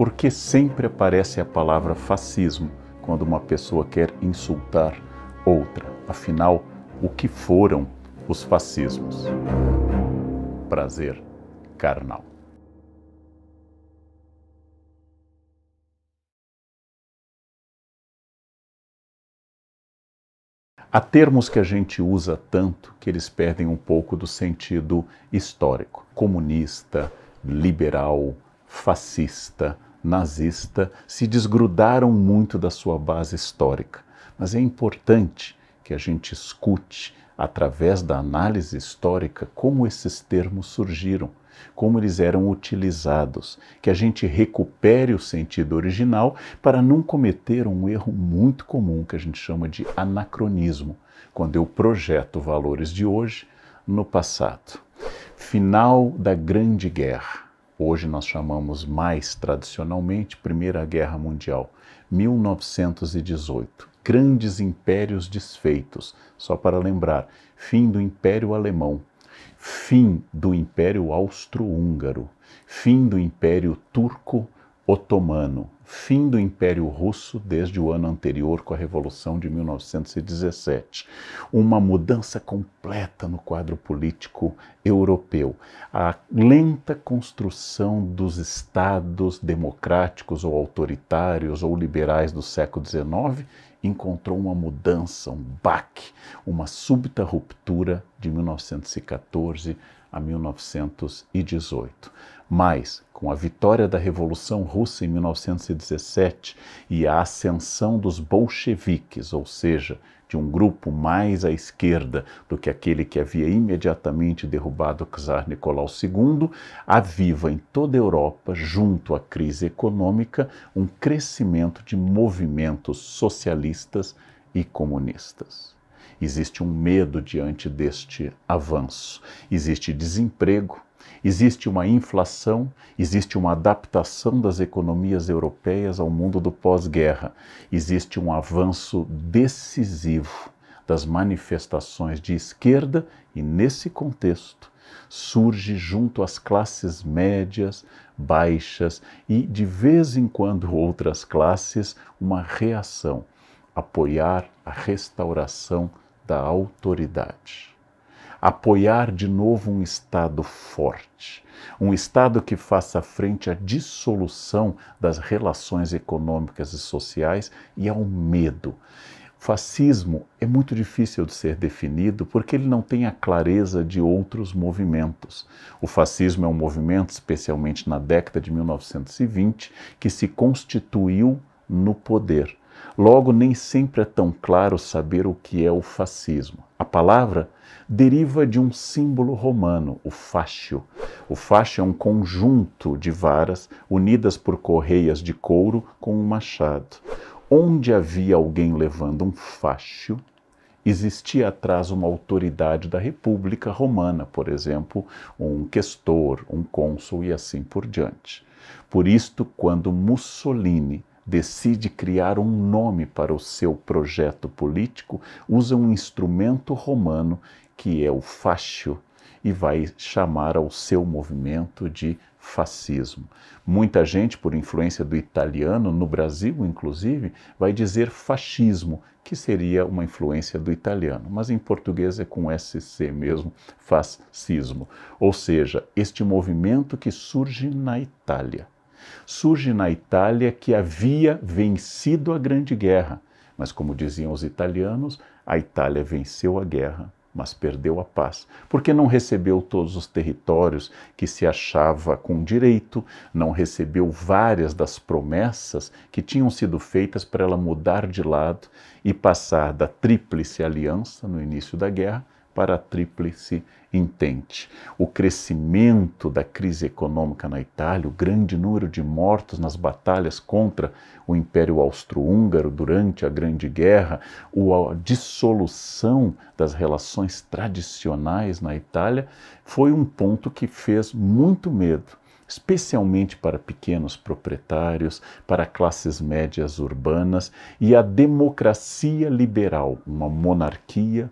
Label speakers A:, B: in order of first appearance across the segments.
A: Porque sempre aparece a palavra fascismo quando uma pessoa quer insultar outra? Afinal, o que foram os fascismos? Prazer carnal. Há termos que a gente usa tanto que eles perdem um pouco do sentido histórico. Comunista, liberal, fascista, nazista se desgrudaram muito da sua base histórica. Mas é importante que a gente escute, através da análise histórica, como esses termos surgiram, como eles eram utilizados, que a gente recupere o sentido original para não cometer um erro muito comum que a gente chama de anacronismo, quando eu projeto valores de hoje no passado. Final da Grande Guerra hoje nós chamamos mais tradicionalmente Primeira Guerra Mundial, 1918. Grandes impérios desfeitos. Só para lembrar, fim do Império Alemão, fim do Império Austro-Húngaro, fim do Império Turco-Húngaro Otomano, fim do Império Russo desde o ano anterior com a Revolução de 1917. Uma mudança completa no quadro político europeu. A lenta construção dos estados democráticos ou autoritários ou liberais do século XIX encontrou uma mudança, um baque, uma súbita ruptura de 1914 a 1918. Mas com a vitória da Revolução Russa em 1917 e a ascensão dos bolcheviques, ou seja, de um grupo mais à esquerda do que aquele que havia imediatamente derrubado o czar Nicolau II, aviva em toda a Europa, junto à crise econômica, um crescimento de movimentos socialistas e comunistas. Existe um medo diante deste avanço, existe desemprego, Existe uma inflação, existe uma adaptação das economias europeias ao mundo do pós-guerra, existe um avanço decisivo das manifestações de esquerda e, nesse contexto, surge junto às classes médias, baixas e, de vez em quando, outras classes, uma reação apoiar a restauração da autoridade apoiar de novo um Estado forte, um Estado que faça frente à dissolução das relações econômicas e sociais e ao medo. Fascismo é muito difícil de ser definido porque ele não tem a clareza de outros movimentos. O fascismo é um movimento, especialmente na década de 1920, que se constituiu no poder Logo, nem sempre é tão claro saber o que é o fascismo. A palavra deriva de um símbolo romano, o fáscio. O fáscio é um conjunto de varas unidas por correias de couro com um machado. Onde havia alguém levando um fáscio, existia atrás uma autoridade da República Romana, por exemplo, um questor, um cônsul e assim por diante. Por isto, quando Mussolini decide criar um nome para o seu projeto político, usa um instrumento romano que é o fascio e vai chamar ao seu movimento de fascismo. Muita gente, por influência do italiano, no Brasil inclusive, vai dizer fascismo, que seria uma influência do italiano, mas em português é com SC mesmo, fascismo. Ou seja, este movimento que surge na Itália surge na Itália que havia vencido a Grande Guerra. Mas, como diziam os italianos, a Itália venceu a guerra, mas perdeu a paz, porque não recebeu todos os territórios que se achava com direito, não recebeu várias das promessas que tinham sido feitas para ela mudar de lado e passar da Tríplice Aliança, no início da guerra, para a tríplice intente. O crescimento da crise econômica na Itália, o grande número de mortos nas batalhas contra o Império Austro-Húngaro durante a Grande Guerra, a dissolução das relações tradicionais na Itália, foi um ponto que fez muito medo especialmente para pequenos proprietários, para classes médias urbanas, e a democracia liberal, uma monarquia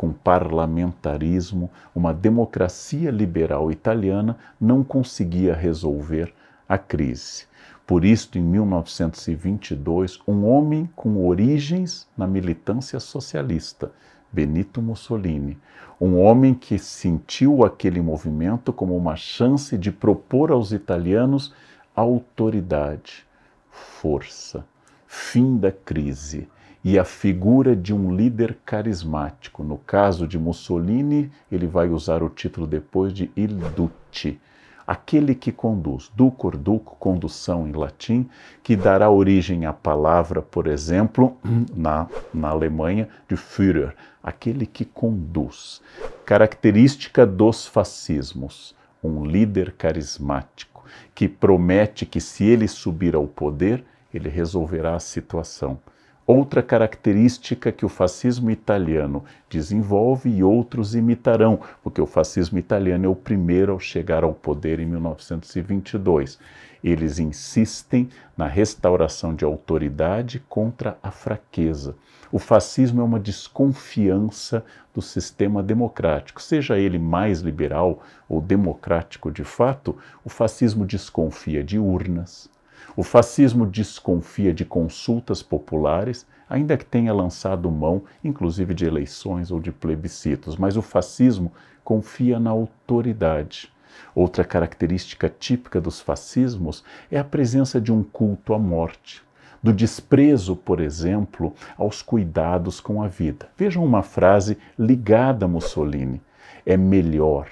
A: com parlamentarismo, uma democracia liberal italiana não conseguia resolver a crise. Por isso, em 1922, um homem com origens na militância socialista, Benito Mussolini, um homem que sentiu aquele movimento como uma chance de propor aos italianos autoridade, força, fim da crise e a figura de um líder carismático. No caso de Mussolini, ele vai usar o título depois de Il Duce, aquele que conduz, ducor duco, condução em latim, que dará origem à palavra, por exemplo, na, na Alemanha, de Führer, aquele que conduz. Característica dos fascismos, um líder carismático, que promete que se ele subir ao poder, ele resolverá a situação. Outra característica que o fascismo italiano desenvolve e outros imitarão, porque o fascismo italiano é o primeiro a chegar ao poder em 1922. Eles insistem na restauração de autoridade contra a fraqueza. O fascismo é uma desconfiança do sistema democrático. Seja ele mais liberal ou democrático de fato, o fascismo desconfia de urnas, o fascismo desconfia de consultas populares, ainda que tenha lançado mão, inclusive, de eleições ou de plebiscitos, mas o fascismo confia na autoridade. Outra característica típica dos fascismos é a presença de um culto à morte, do desprezo, por exemplo, aos cuidados com a vida. Vejam uma frase ligada a Mussolini: é melhor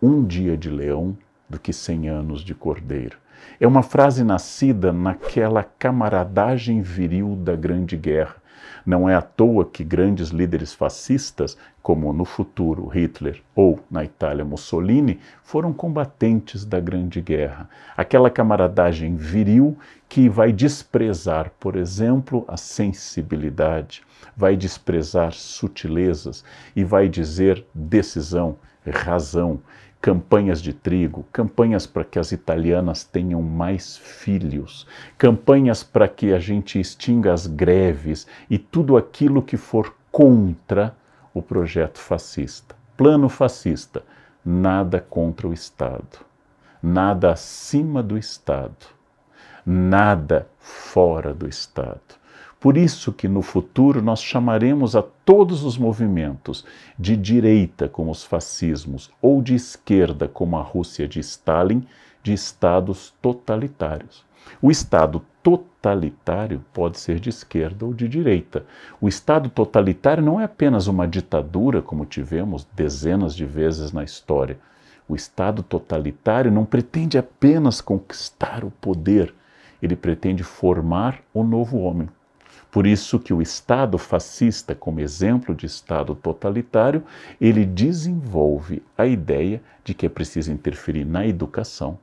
A: um dia de leão do que cem anos de cordeiro. É uma frase nascida naquela camaradagem viril da Grande Guerra. Não é à toa que grandes líderes fascistas, como no futuro Hitler ou na Itália Mussolini, foram combatentes da Grande Guerra. Aquela camaradagem viril que vai desprezar, por exemplo, a sensibilidade, vai desprezar sutilezas e vai dizer decisão, razão campanhas de trigo, campanhas para que as italianas tenham mais filhos, campanhas para que a gente extinga as greves e tudo aquilo que for contra o projeto fascista. Plano fascista, nada contra o Estado, nada acima do Estado, nada fora do Estado. Por isso que no futuro nós chamaremos a todos os movimentos de direita, como os fascismos, ou de esquerda, como a Rússia de Stalin, de estados totalitários. O estado totalitário pode ser de esquerda ou de direita. O estado totalitário não é apenas uma ditadura, como tivemos dezenas de vezes na história. O estado totalitário não pretende apenas conquistar o poder, ele pretende formar o novo homem. Por isso que o Estado fascista, como exemplo de Estado totalitário, ele desenvolve a ideia de que é preciso interferir na educação,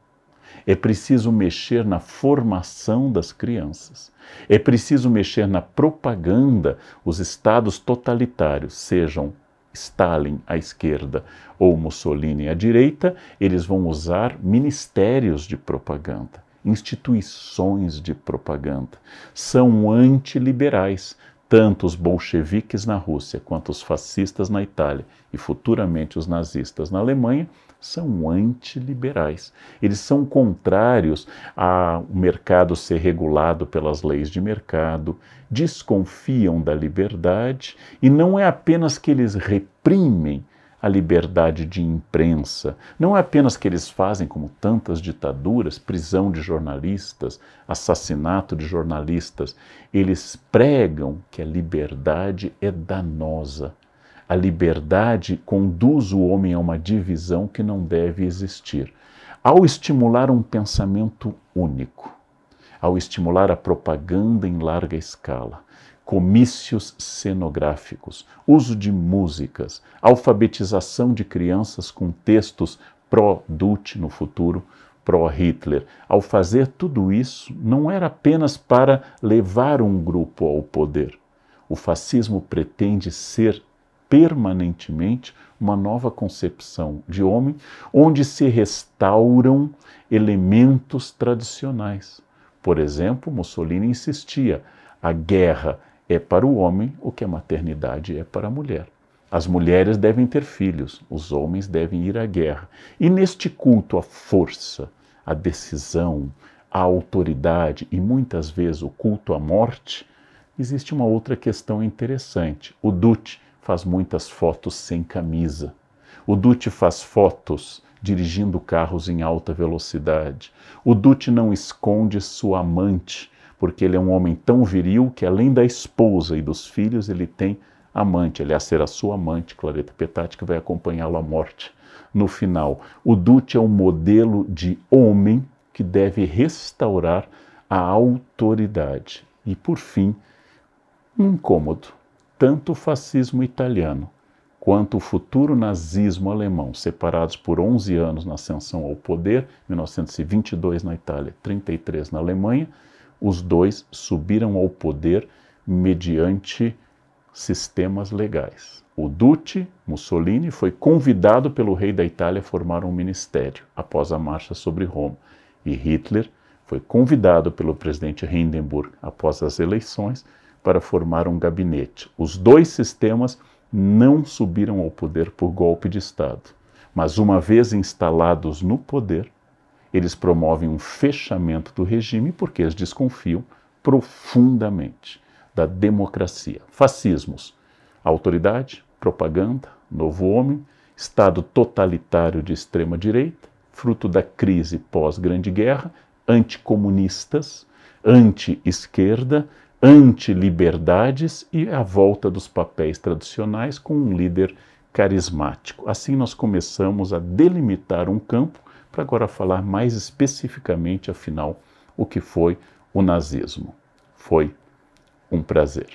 A: é preciso mexer na formação das crianças, é preciso mexer na propaganda. Os estados totalitários, sejam Stalin à esquerda ou Mussolini à direita, eles vão usar ministérios de propaganda instituições de propaganda. São antiliberais, tanto os bolcheviques na Rússia quanto os fascistas na Itália e futuramente os nazistas na Alemanha são antiliberais. Eles são contrários ao mercado ser regulado pelas leis de mercado, desconfiam da liberdade e não é apenas que eles reprimem a liberdade de imprensa. Não é apenas que eles fazem, como tantas ditaduras, prisão de jornalistas, assassinato de jornalistas. Eles pregam que a liberdade é danosa. A liberdade conduz o homem a uma divisão que não deve existir. Ao estimular um pensamento único, ao estimular a propaganda em larga escala, comícios cenográficos, uso de músicas, alfabetização de crianças com textos pró-Dut no futuro, pró-Hitler. Ao fazer tudo isso, não era apenas para levar um grupo ao poder. O fascismo pretende ser permanentemente uma nova concepção de homem, onde se restauram elementos tradicionais. Por exemplo, Mussolini insistia: a guerra é para o homem o que a maternidade é para a mulher. As mulheres devem ter filhos, os homens devem ir à guerra. E neste culto à força, à decisão, à autoridade e muitas vezes o culto à morte, existe uma outra questão interessante. O Dutty faz muitas fotos sem camisa. O Dutty faz fotos dirigindo carros em alta velocidade. O Dutty não esconde sua amante porque ele é um homem tão viril que, além da esposa e dos filhos, ele tem amante. Aliás, será sua amante, Clareta Petati, que vai acompanhá-lo à morte no final. O Dutti é um modelo de homem que deve restaurar a autoridade. E, por fim, um incômodo. Tanto o fascismo italiano quanto o futuro nazismo alemão, separados por 11 anos na ascensão ao poder, 1922 na Itália, 33 na Alemanha, os dois subiram ao poder mediante sistemas legais. O Duce Mussolini foi convidado pelo rei da Itália a formar um ministério após a marcha sobre Roma, e Hitler foi convidado pelo presidente Hindenburg após as eleições para formar um gabinete. Os dois sistemas não subiram ao poder por golpe de Estado, mas uma vez instalados no poder, eles promovem um fechamento do regime porque eles desconfiam profundamente da democracia. Fascismos, autoridade, propaganda, novo homem, Estado totalitário de extrema-direita, fruto da crise pós-Grande Guerra, anticomunistas, anti-esquerda, anti-liberdades e a volta dos papéis tradicionais com um líder carismático. Assim nós começamos a delimitar um campo para agora falar mais especificamente, afinal, o que foi o nazismo. Foi um prazer.